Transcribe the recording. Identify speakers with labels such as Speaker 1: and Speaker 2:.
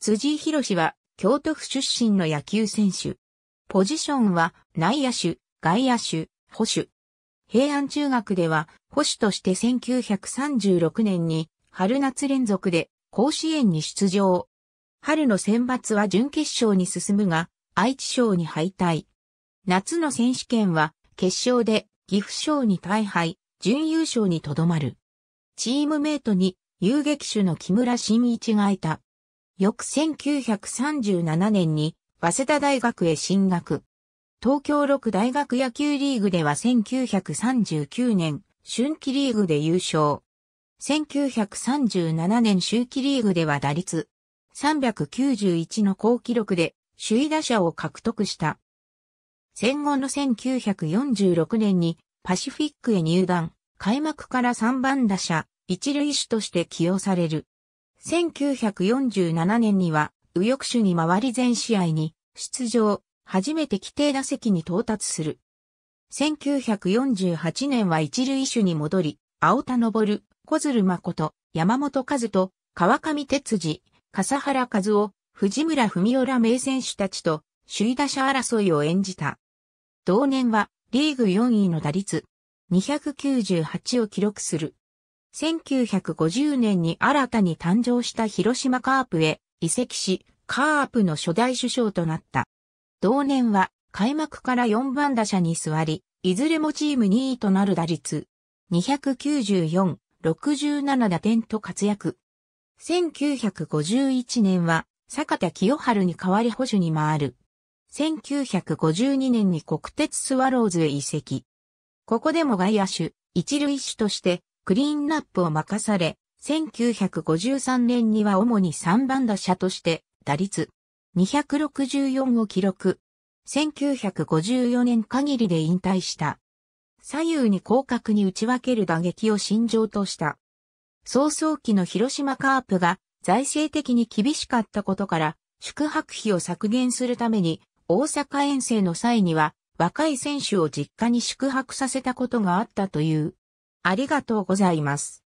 Speaker 1: 辻井博は京都府出身の野球選手。ポジションは内野手、外野手、保守。平安中学では保守として1936年に春夏連続で甲子園に出場。春の選抜は準決勝に進むが愛知賞に敗退。夏の選手権は決勝で岐阜賞に大敗、準優勝にとどまる。チームメイトに遊撃手の木村真一がいた。翌1937年に、早稲田大学へ進学。東京六大学野球リーグでは1939年、春季リーグで優勝。1937年秋季リーグでは打率391の高記録で首位打者を獲得した。戦後の1946年にパシフィックへ入団、開幕から3番打者、一塁手として起用される。1947年には右翼手に回り全試合に出場、初めて規定打席に到達する。1948年は一塁手に戻り、青田昇、小鶴誠、山本和人、川上哲司、笠原和夫、藤村文夫ら名選手たちと首位打者争いを演じた。同年はリーグ4位の打率298を記録する。1950年に新たに誕生した広島カープへ移籍し、カープの初代首相となった。同年は開幕から4番打者に座り、いずれもチーム2位となる打率、294、67打点と活躍。1951年は坂田清春に代わり保守に回る。1952年に国鉄スワローズへ移籍。ここでも外野手、一塁手としてクリーンナップを任され、1953年には主に3番打者として打率264を記録。1954年限りで引退した。左右に広角に打ち分ける打撃を心情とした。早々期の広島カープが財政的に厳しかったことから宿泊費を削減するために大阪遠征の際には若い選手を実家に宿泊させたことがあったという。ありがとうございます。